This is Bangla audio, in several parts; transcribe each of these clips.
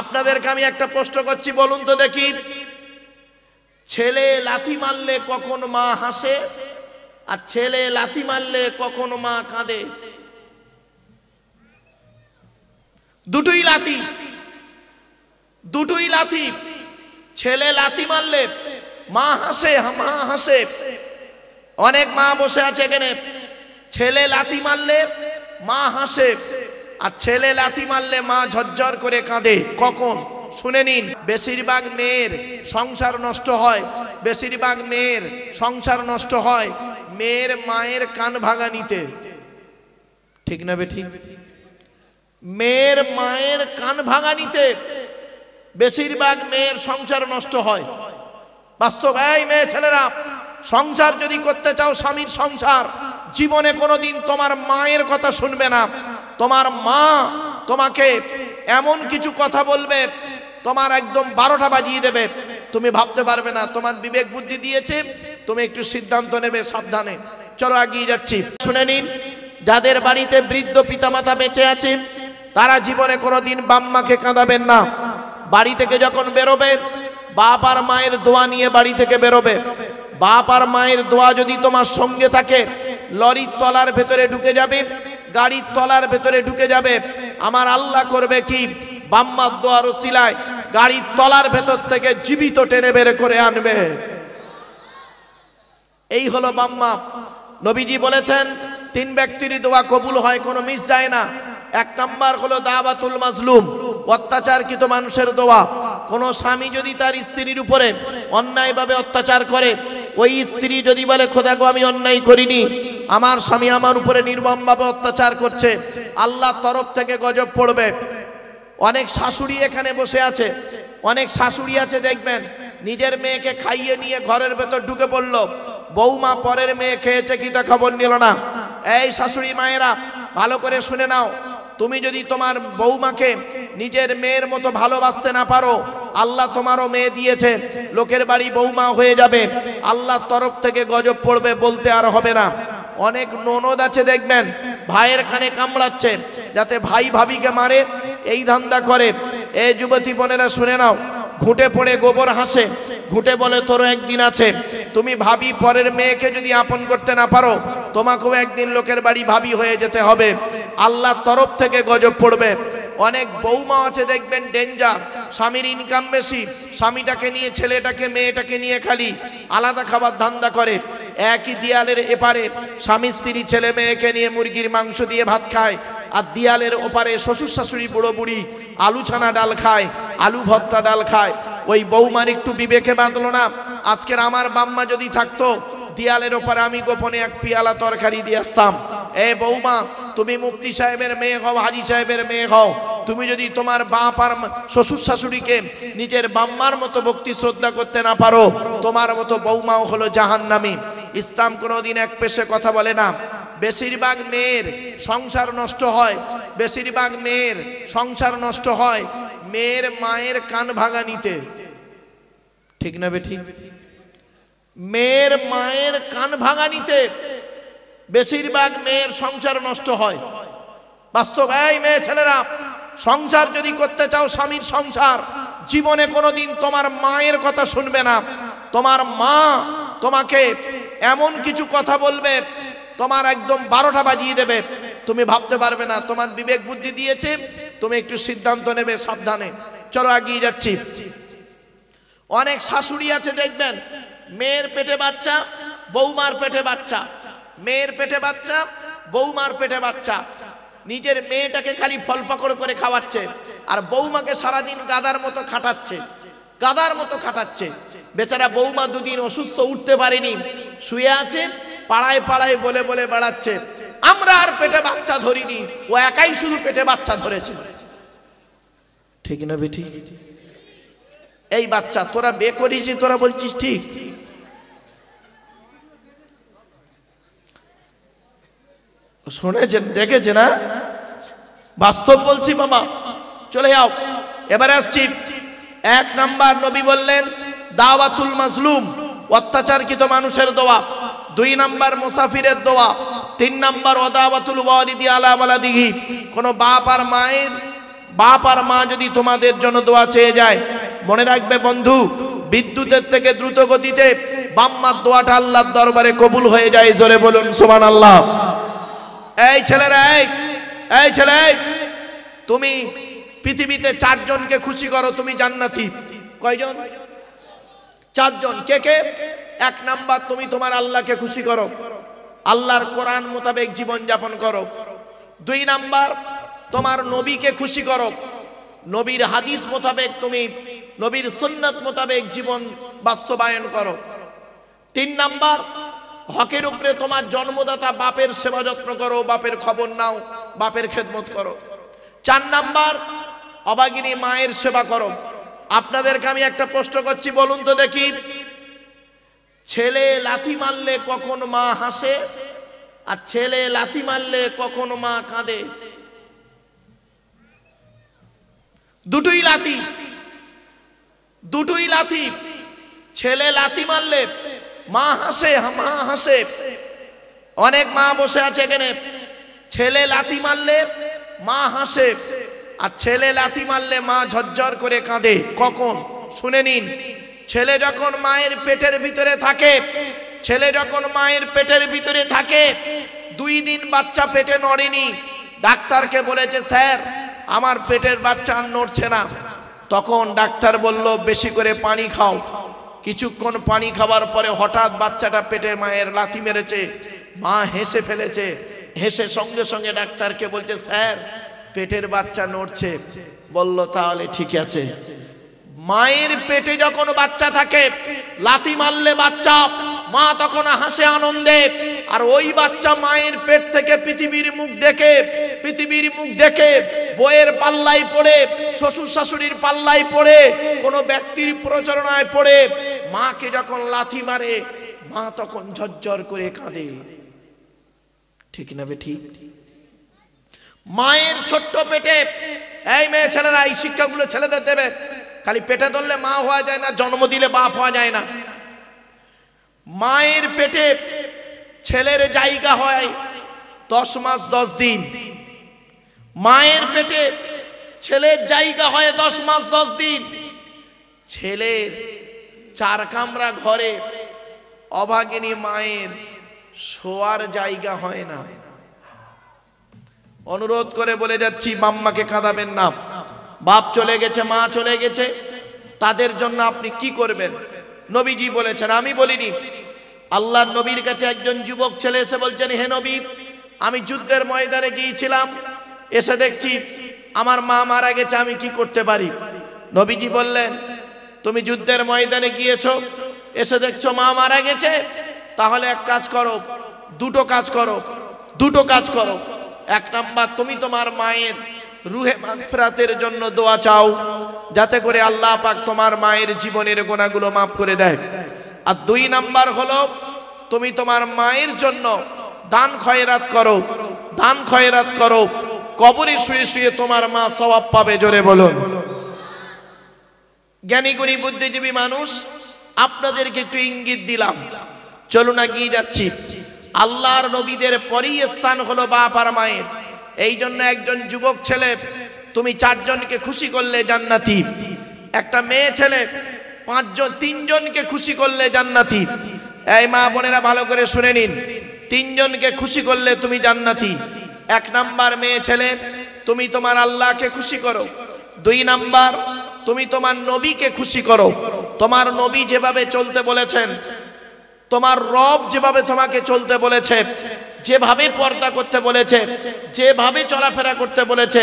আপনাদেরকে আমি একটা প্রশ্ন করছি বলুন তো দেখি ছেলে লাথি মারলে কখন মা হাসে আর ছেলে লাথি মারলে কখন মা কাঁদে দুটোই লাথি দুটোই লাথি ছেলে লাথি মারলে মা হাসে মা হাসে অনেক মা বসে আছে এখানে ছেলে লাথি মারলে মা হাসে আর ছেলে লাথি মারলে মা ঝরঝর করে কাঁদে কখন শুনে নিন বেশিরভাগ মেয়ের সংসার নষ্ট হয় বেশিরভাগ মেয়ের সংসার নষ্ট হয় মেয়ের মায়ের কান নিতে ঠিক না বেঠি মেয়ের মায়ের কান নিতে বেশিরভাগ মেয়ের সংসার নষ্ট হয় বাস্তব এই মেয়ে ছেলেরা সংসার যদি করতে চাও স্বামীর সংসার জীবনে কোনোদিন তোমার মায়ের কথা শুনবে না তোমার মা তোমাকে এমন কিছু কথা বলবে তোমার একদম বারোটা বাজিয়ে দেবে তুমি ভাবতে পারবে না তোমার বিবেক বুদ্ধি দিয়েছে তুমি একটু সিদ্ধান্ত নেবে সাবধানে চলো এগিয়ে যাচ্ছি শুনে নিন যাদের বাড়িতে বৃদ্ধ পিতামাতা বেঁচে আছে তারা জীবনে কোনোদিন বাম্মাকে কাঁদাবেন না বাড়ি থেকে যখন বেরোবে বাপ আর মায়ের দোয়া নিয়ে বাড়ি থেকে বেরোবে বাপ আর মায়ের দোয়া যদি তোমার সঙ্গে থাকে লরির তলার ভেতরে ঢুকে যাবে গাড়ির তলার ভেতরে ঢুকে যাবে আমার আল্লাহ করবে কি বাম্মার দোয়ার শিলায় গাড়ির তলার ভেতর থেকে জীবিত টেনে বের করে আনবে এই হলো বাম্মা নবীজি বলেছেন তিন ব্যক্তির দোয়া কবুল হয় কোনো মিস যায় না এক নম্বর হলো দাওয়াতুল মাজলুম অত্যাচারকৃত মানুষের দোয়া কোনো স্বামী যদি তার স্ত্রীর উপরে অন্যায়ভাবে অত্যাচার করে ওই স্ত্রী যদি বলে খোদাগো আমি অন্যায় করিনি আমার স্বামী আমার উপরে নির্মমভাবে অত্যাচার করছে আল্লাহ তরফ থেকে গজব পড়বে অনেক শাশুড়ি এখানে বসে আছে অনেক শাশুড়ি আছে দেখবেন নিজের মেয়েকে খাইয়ে নিয়ে ঘরের ভেতর ঢুকে পড়লো বৌমা পরের মেয়ে খেয়েছে কি তা খবর নিল না এই শাশুড়ি মায়েরা ভালো করে শুনে নাও তুমি যদি তোমার বৌমাকে নিজের মেয়ের মতো ভালোবাসতে না পারো আল্লাহ তোমারও মেয়ে দিয়েছে লোকের বাড়ি বৌমা হয়ে যাবে আল্লাহর তরফ থেকে গজব পড়বে বলতে আর হবে না অনেক ননদ আছে দেখবেন ভাইয়ের খানে কামড়াচ্ছে যাতে ভাই ভাবিকে মারে এই ধান্দা করে এ যুবতী বোনেরা শুনে নাও ঘুঁটে পড়ে গোবর হাসে ঘুঁটে বলে তোরও একদিন আছে তুমি ভাবি পরের মেয়েকে যদি আপন করতে না পারো তোমাকেও একদিন লোকের বাড়ি ভাবি হয়ে যেতে হবে আল্লাহ তরফ থেকে গজব পড়বে অনেক বৌমা আছে দেখবেন ডেঞ্জার স্বামীর ইনকাম বেশি স্বামীটাকে নিয়ে ছেলেটাকে মেয়েটাকে নিয়ে খালি আলাদা খাবার ধান্দা করে একই দিয়ালের এপারে স্বামী স্ত্রী ছেলে মেয়েকে নিয়ে মুরগির মাংস দিয়ে ভাত খায় আর দিয়ালের ওপারে শ্বশুর শাশুড়ি বুড়ো বুড়ি আলু ছানা ডাল খায় আলু ভর্তা ডাল খায় ওই বৌমার একটু বিবেকে বাঁধলো না আজকের আমার বাম্মা যদি থাকতো দিয়ালের ওপারে আমি গোপনে এক পিয়ালা তরকারি দিয়ে আসতাম এ বৌমা তুমি মুক্তি সাহেবের মেয়ে হও হাজি সাহেবের মেয়ে হও তুমি যদি তোমার বাপ আর শ্বশুর শাশুড়িকে নিজের বাম্মার মতো ভক্তি শ্রদ্ধা করতে না পারো তোমার মতো বৌমাও হলো জাহান্নামি ইসলাম কোনোদিন এক পেশে কথা বলে না বেশিরভাগ মেয়ের সংসার নষ্ট হয় বেশিরভাগ মেয়ের সংসার নষ্ট হয় মেয়ের মায়ের কান ভাঙা নিতে ঠিক না বেঠি মেয়ের মায়ের কান ভাঙা নিতে বেশিরভাগ মেয়ের সংসার নষ্ট হয় বাস্তব এই মেয়ে ছেলেরা সংসার যদি করতে চাও স্বামীর সংসার জীবনে কোনো দিন তোমার মায়ের কথা শুনবে না তোমার মা তোমাকে এমন কিছু কথা বলবে তোমার একদম বারোটা বাজিয়ে দেবে তুমি ভাবতে পারবে না তোমার বিবেক বুদ্ধি দিয়েছে তুমি একটু সিদ্ধান্ত নেবে সাবধানে চলো এগিয়ে যাচ্ছি অনেক শাশুড়ি আছে দেখবেন মেয়ের পেটে বাচ্চা বৌমার পেটে বাচ্চা মেয়ের পেটে বাচ্চা বৌমার পেটে বাচ্চা নিজের মেয়েটাকে খালি ফল পাকড় করে খাওয়াচ্ছে আর বৌমাকে সারাদিন গাদার মতো খাটাচ্ছে গাদার মতো খাটাচ্ছে বেচারা বৌমা দুদিন অসুস্থ উঠতে পারেনি শুয়ে আছে পাড়ায় পাড়ায় বলে বলে বেড়াচ্ছে আমরা আর পেটে বাচ্চা ধরিনি ও একাই শুধু পেটে বাচ্চা ধরেছে ঠিক না বেঠি এই বাচ্চা তোরা বে করিস তোরা বলছিস ঠিক শুনেছেন দেখেছে না হ্যাঁ? বাস্তব বলছি মামা চলে যাও এবার আসছি এক নাম্বার নবী বললেন দাওয়াতুল মাজলুম অত্যাচারকৃত মানুষের দোয়া দুই নাম্বার মুসাফিরের দোয়া তিন নাম্বার ওদাওয়াতুল ওয়ারিদি আলা দিঘি কোনো বাপ আর মায়ের বাপ আর মা যদি তোমাদের জন্য দোয়া চেয়ে যায় মনে রাখবে বন্ধু বিদ্যুতের থেকে দ্রুত গতিতে বাম্মার দোয়াটা আল্লাহর দরবারে কবুল হয়ে যায় জোরে বলুন সোমান আল্লাহ এই ছেলেরা এই এই ছেলে তুমি পৃথিবীতে চারজনকে খুশি করো তুমি জান্নাতি কয়জন চারজন কে কে এক নাম্বার তুমি তোমার আল্লাহকে খুশি করো আল্লাহর কোরআন মোতাবেক জীবন যাপন করো দুই নাম্বার তোমার নবীকে খুশি করো নবীর হাদিস মোতাবেক তুমি নবীর সুন্নাত মোতাবেক জীবন বাস্তবায়ন করো তিন নাম্বার হকের উপরে তোমার জন্মদাতা বাপের সেবা যত্ন করো বাপের খবর নাও বাপের খেদমত করো চার নাম্বার অবাগিনী মায়ের সেবা করো আপনাদেরকে আমি একটা প্রশ্ন করছি বলুন তো দেখি ছেলে লাথি মারলে কখন মা হাসে আর ছেলে লাথি মারলে কখন মা কাঁদে দুটোই লাথি দুটোই লাথি ছেলে লাথি মারলে মা হাসে মা হাসে অনেক মা বসে আছে এখানে ছেলে লাথি মারলে মা হাসে আর ছেলে লাথি মারলে মা ঝরঝর করে কাঁদে কখন শুনে নিন ছেলে যখন মায়ের পেটের ভিতরে থাকে ছেলে যখন মায়ের পেটের ভিতরে থাকে দুই দিন বাচ্চা পেটে নড়েনি ডাক্তারকে বলেছে স্যার আমার পেটের বাচ্চা আর নড়ছে না তখন ডাক্তার বলল বেশি করে পানি খাও কিছুক্ষণ পানি খাবার পরে হঠাৎ বাচ্চাটা পেটে মায়ের লাথি মেরেছে মা হেসে ফেলেছে হেসে সঙ্গে সঙ্গে ডাক্তারকে বলছে স্যার পেটের বাচ্চা নড়ছে বলল তাহলে ঠিক আছে মায়ের পেটে যখন বাচ্চা থাকে লাথি মারলে বাচ্চা মা তখন হাসে আনন্দে আর ওই বাচ্চা মায়ের পেট থেকে পৃথিবীর মুখ দেখে পৃথিবীর মুখ দেখে বইয়ের পাল্লায় পড়ে শ্বশুর শাশুড়ির পাল্লায় পড়ে কোনো ব্যক্তির প্রচারণায় পড়ে মাকে যখন লাথি মারে মা তখন ঝরঝর করে কাঁদে ঠিক না বে ঠিক মায়ের ছোট্ট পেটে এই মেয়ে ছেলেরা এই শিক্ষাগুলো ছেলেদের দেবে খালি পেটে ধরলে মা হওয়া যায় না জন্ম দিলে বাপ হওয়া যায় না মায়ের পেটে ছেলের জায়গা হয় দশ মাস দশ দিন মায়ের পেটে ছেলের জায়গা হয় দশ মাস দশ দিন ছেলের চার কামরা ঘরে অভাগিনী মায়ের শোয়ার জায়গা হয় না অনুরোধ করে বলে যাচ্ছি মাম্মাকে কাঁদাবেন না বাপ চলে গেছে মা চলে গেছে তাদের জন্য আপনি কি করবেন নবীজি বলেছেন আমি বলিনি আল্লাহ নবীর কাছে একজন যুবক ছেলে এসে বলছেন হে নবী আমি যুদ্ধের ময়দানে গিয়েছিলাম এসে দেখছি আমার মা মারা গেছে আমি কি করতে পারি নবীজি বললেন তুমি যুদ্ধের ময়দানে গিয়েছ এসে দেখছো মা মারা গেছে তাহলে এক কাজ করো দুটো কাজ করো দুটো কাজ করো এক নাম্বার তুমি তোমার মায়ের রুহে মাগফিরাতের জন্য দোয়া চাও যাতে করে আল্লাহ পাক তোমার মায়ের জীবনের গোনাগুলো মাফ করে দেয় আর দুই নাম্বার হলো তুমি তোমার মায়ের জন্য দান খয়রাত করো দান খয়রাত করো কবরে শুয়ে শুয়ে তোমার মা সওয়াব পাবে জোরে বলুন জ্ঞানীগুণী বুদ্ধিজীবী মানুষ আপনাদেরকে একটু ইঙ্গিত দিলাম চলুন এগিয়ে যাচ্ছি আল্লাহর নবীদের পরই স্থান হলো বাপ আর মায়ের এই জন্য একজন যুবক ছেলে তুমি চারজনকে খুশি করলে জান্নাতি একটা মেয়ে ছেলে পাঁচজন তিনজনকে খুশি করলে জান্নাতি এই মা বোনেরা ভালো করে শুনে নিন তিনজনকে খুশি করলে তুমি জান্নাতি এক নাম্বার মেয়ে ছেলে তুমি তোমার আল্লাহকে খুশি করো দুই নাম্বার তুমি তোমার নবীকে খুশি করো তোমার নবী যেভাবে চলতে বলেছেন তোমার রব যেভাবে তোমাকে চলতে বলেছে যেভাবে পর্দা করতে বলেছে যেভাবে চলাফেরা করতে বলেছে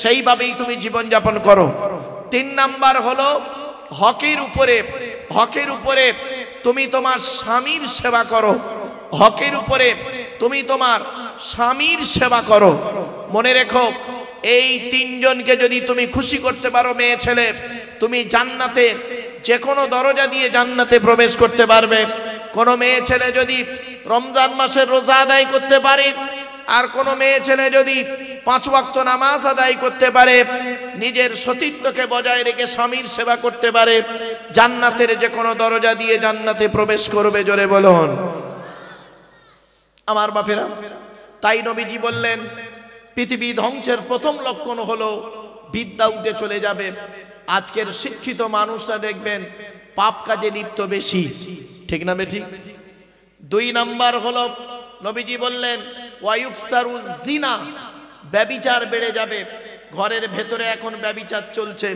সেইভাবেই তুমি জীবনযাপন করো তিন নাম্বার হলো হকির উপরে হকের উপরে তুমি তোমার স্বামীর সেবা করো হকের উপরে তুমি তোমার স্বামীর সেবা করো মনে রেখো এই তিনজনকে যদি তুমি খুশি করতে পারো মেয়ে ছেলে তুমি জান্নাতে যে কোনো দরজা দিয়ে জান্নাতে প্রবেশ করতে পারবে কোনো মেয়ে ছেলে যদি রমজান মাসের রোজা আদায় করতে পারে আর কোনো মেয়ে ছেলে যদি পাঁচ বক্ত নামাজ আদায় করতে পারে নিজের সতীত্বকে বজায় রেখে স্বামীর সেবা করতে পারে জান্নাতের যে কোনো দরজা দিয়ে জান্নাতে প্রবেশ করবে জোরে বলুন আমার বাপেরা তাই নবীজি বললেন পৃথিবী ধ্বংসের প্রথম লক্ষণ হলো বিদ্যা উঠে চলে যাবে আজকের শিক্ষিত মানুষরা দেখবেন পাপ কাজে লিপ্ত বেশি ঠিক না বেঠিক দুই নাম্বার হলো নবীজি বললেন জিনা ব্যবিচার বেড়ে যাবে ঘরের ভেতরে এখন ব্যবিচার চলছে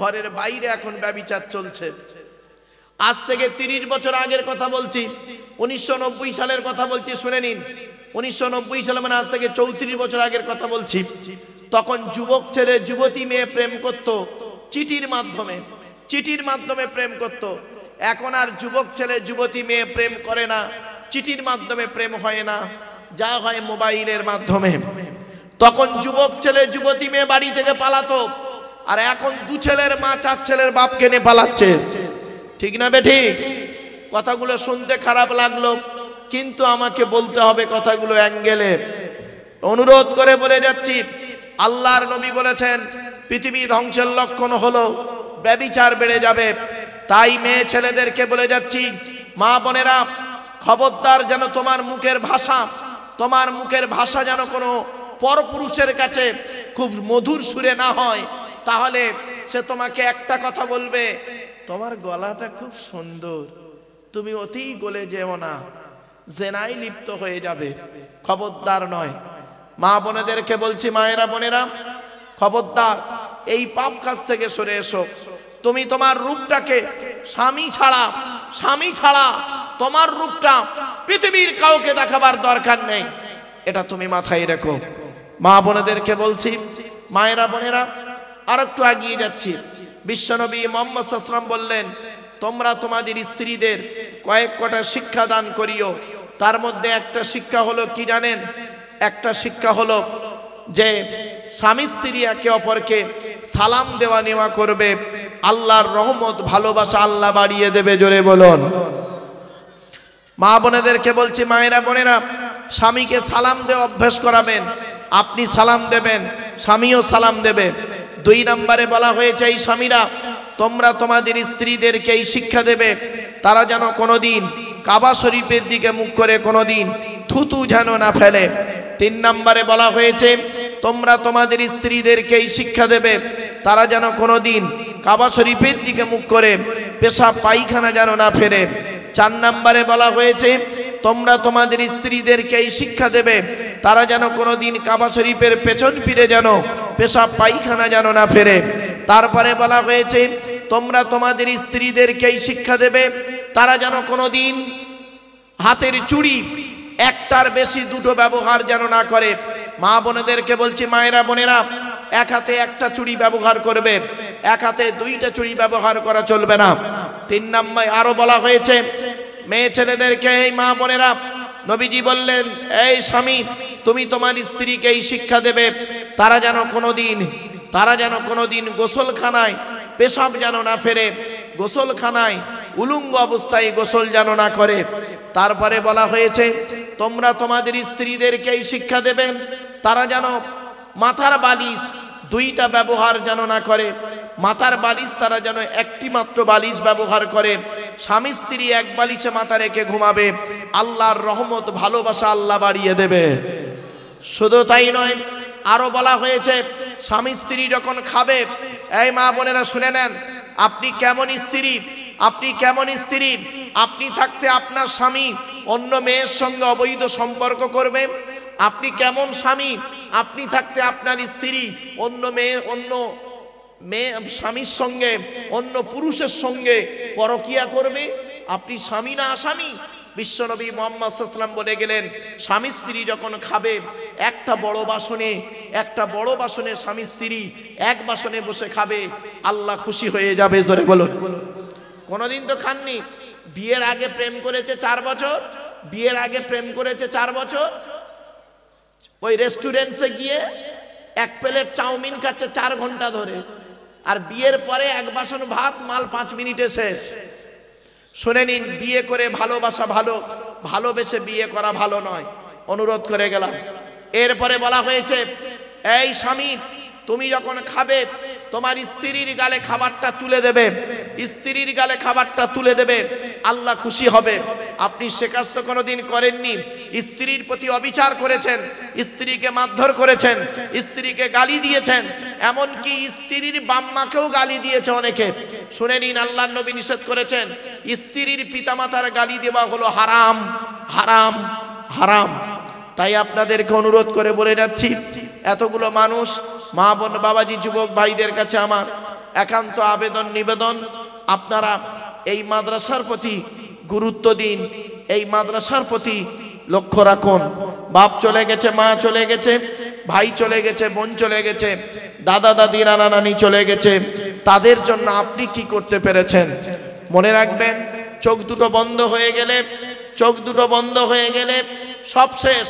ঘরের বাইরে এখন ব্যবিচার চলছে আজ থেকে তিরিশ বছর আগের কথা বলছি উনিশশো সালের কথা বলছি শুনে নিন উনিশশো সালে মানে আজ থেকে চৌত্রিশ বছর আগের কথা বলছি তখন যুবক ছেলে যুবতী মেয়ে প্রেম করত চিঠির মাধ্যমে চিঠির মাধ্যমে প্রেম করত এখন আর যুবক ছেলে যুবতী মেয়ে প্রেম করে না চিঠির মাধ্যমে প্রেম হয় না যা হয় মোবাইলের মাধ্যমে তখন যুবক ছেলে যুবতী মেয়ে বাড়ি থেকে পালাতো আর এখন দু ছেলের মা চার ছেলের বাপ কেনে পালাচ্ছে ঠিক না বেঠিক কথাগুলো শুনতে খারাপ লাগলো কিন্তু আমাকে বলতে হবে কথাগুলো অ্যাঙ্গেলে অনুরোধ করে বলে যাচ্ছি আল্লাহর নবী বলেছেন পৃথিবী ধ্বংসের লক্ষণ হলো ব্যবিচার বেড়ে যাবে তাই মেয়ে ছেলেদেরকে বলে যাচ্ছি মা বোনেরা খবরদার যেন তোমার মুখের ভাষা তোমার মুখের ভাষা যেন কোনো পরপুরুষের কাছে খুব মধুর সুরে না হয় তাহলে সে তোমাকে একটা কথা বলবে তোমার গলাটা খুব সুন্দর তুমি অতি গলে যেও না জেনাই লিপ্ত হয়ে যাবে খবরদার নয় মা বোনেদেরকে বলছি মায়েরা বোনেরা খবরদার এই পাপ কাজ থেকে সরে এসো তুমি তোমার রূপটাকে স্বামী ছাড়া স্বামী ছাড়া তোমার রূপটা পৃথিবীর কাউকে দেখাবার দরকার নেই এটা তুমি মাথায় রেখো মা বোনেদেরকে বলছি মায়েরা বোনেরা আর একটু এগিয়ে যাচ্ছি বিশ্বনবী মোহাম্মদ সাসলাম বললেন তোমরা তোমাদের স্ত্রীদের কয়েক কটা শিক্ষা দান করিও তার মধ্যে একটা শিক্ষা হলো কি জানেন একটা শিক্ষা হলো যে স্বামী স্ত্রী একে অপরকে সালাম দেওয়া নেওয়া করবে আল্লাহর রহমত ভালোবাসা আল্লাহ বাড়িয়ে দেবে জোরে বলুন মা বোনেদেরকে বলছি মায়েরা বোনেরা স্বামীকে সালাম দেওয়া অভ্যেস করাবেন আপনি সালাম দেবেন স্বামীও সালাম দেবে দুই নম্বরে বলা হয়েছে এই স্বামীরা তোমরা তোমাদের স্ত্রীদেরকে এই শিক্ষা দেবে তারা যেন কোনোদিন কাবা শরীফের দিকে মুখ করে কোনো দিন থুতু যেন না ফেলে তিন নম্বরে বলা হয়েছে তোমরা তোমাদের স্ত্রীদেরকে এই শিক্ষা দেবে তারা যেন কোনো দিন কাবা শরীফের দিকে মুখ করে পেশা পায়খানা যেন না ফেরে চার নম্বরে বলা হয়েছে তোমরা তোমাদের স্ত্রীদেরকে এই শিক্ষা দেবে তারা যেন কোনো দিন কাবা শরীফের পেছন ফিরে যেন পেশা পায়খানা যেন না ফেরে তারপরে বলা হয়েছে তোমরা তোমাদের স্ত্রীদেরকে এই শিক্ষা দেবে তারা যেন কোনো দিন হাতের চুড়ি একটার বেশি দুটো ব্যবহার যেন না করে মা বোনেদেরকে বলছি মায়েরা বোনেরা এক হাতে একটা চুড়ি ব্যবহার করবে এক হাতে দুইটা চুড়ি ব্যবহার করা চলবে না তিন নম্বর আরো বলা হয়েছে মেয়ে ছেলেদেরকে এই মা বোনেরা নবীজি বললেন এই স্বামী তুমি তোমার স্ত্রীকে এই শিক্ষা দেবে তারা যেন কোনো দিন তারা যেন কোনো দিন গোসলখানায় পেশাব যেন না ফেরে গোসলখানায় উলুঙ্গ অবস্থায় গোসল যেন না করে তারপরে বলা হয়েছে তোমরা তোমাদের স্ত্রীদেরকে শিক্ষা দেবেন তারা যেন মাথার বালিশ দুইটা ব্যবহার যেন না করে মাথার বালিশ তারা যেন একটি মাত্র বালিশ ব্যবহার করে স্বামী স্ত্রী এক বালিশে মাথা রেখে ঘুমাবে আল্লাহর রহমত ভালোবাসা আল্লাহ বাড়িয়ে দেবে শুধু তাই নয় আরও বলা হয়েছে স্বামী স্ত্রী যখন খাবে এই মা বোনেরা শুনে নেন আপনি কেমন স্ত্রী আপনি কেমন স্ত্রী আপনি থাকতে আপনার স্বামী অন্য মেয়ের সঙ্গে অবৈধ সম্পর্ক করবে আপনি কেমন স্বামী আপনি থাকতে আপনার স্ত্রী অন্য মেয়ে অন্য মেয়ে স্বামীর সঙ্গে অন্য পুরুষের সঙ্গে পরকিয়া করবে আপনি স্বামী না আসামি বিশ্বনবী মোহাম্মদাম বলে গেলেন স্বামী স্ত্রী যখন খাবে একটা বড় বাসনে একটা বড় বাসনে স্বামী স্ত্রী এক বাসনে বসে খাবে আল্লাহ খুশি হয়ে যাবে জোরে বলুন কোনোদিন তো খাননি বিয়ের আগে প্রেম করেছে চার বছর বিয়ের আগে প্রেম করেছে চার বছর ওই রেস্টুরেন্টসে গিয়ে এক প্লেট চাউমিন খাচ্ছে চার ঘন্টা ধরে আর বিয়ের পরে এক বাসন ভাত মাল পাঁচ মিনিটে শেষ শুনে নিন বিয়ে করে ভালোবাসা ভালো ভালোবেসে বিয়ে করা ভালো নয় অনুরোধ করে গেলাম এরপরে বলা হয়েছে এই স্বামী তুমি যখন খাবে তোমার স্ত্রীর গালে খাবারটা তুলে দেবে স্ত্রীর গালে খাবারটা তুলে দেবে আল্লাহ খুশি হবে আপনি সে কাজ তো কোনোদিন করেননি স্ত্রীর প্রতি অবিচার করেছেন স্ত্রীকে মারধর করেছেন স্ত্রীকে গালি দিয়েছেন এমনকি স্ত্রীর বাম্মাকেও গালি দিয়েছে অনেকে শুনে নিন আল্লাহ নবী নিষেধ করেছেন স্ত্রীর পিতামাতার গালি দেওয়া হলো হারাম হারাম হারাম তাই আপনাদেরকে অনুরোধ করে বলে যাচ্ছি এতগুলো মানুষ মা বোন বাবাজি যুবক ভাইদের কাছে আমার একান্ত আবেদন নিবেদন আপনারা এই মাদ্রাসার প্রতি গুরুত্ব দিন এই মাদ্রাসার প্রতি লক্ষ্য রাখুন বাপ চলে গেছে মা চলে গেছে ভাই চলে গেছে বোন চলে গেছে দাদা দাদি নানা নানি চলে গেছে তাদের জন্য আপনি কি করতে পেরেছেন মনে রাখবেন চোখ দুটো বন্ধ হয়ে গেলে চোখ দুটো বন্ধ হয়ে গেলে সব শেষ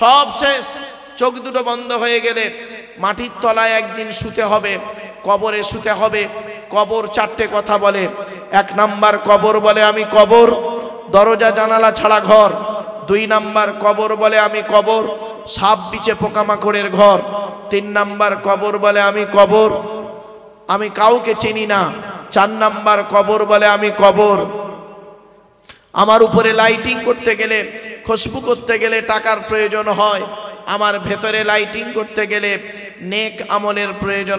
সব শেষ চোখ দুটো বন্ধ হয়ে গেলে মাটির তলায় একদিন শুতে হবে কবরে শুতে হবে কবর চারটে কথা বলে এক নাম্বার কবর বলে আমি কবর দরজা জানালা ছাড়া ঘর দুই নাম্বার কবর বলে আমি কবর সাপ দিচ্ছে পোকামাকড়ের ঘর তিন নাম্বার কবর বলে আমি কবর আমি কাউকে চিনি না চার নাম্বার কবর বলে আমি কবর আমার উপরে লাইটিং করতে গেলে খুশবু করতে গেলে টাকার প্রয়োজন হয় আমার ভেতরে লাইটিং করতে গেলে নেক আমলের প্রয়োজন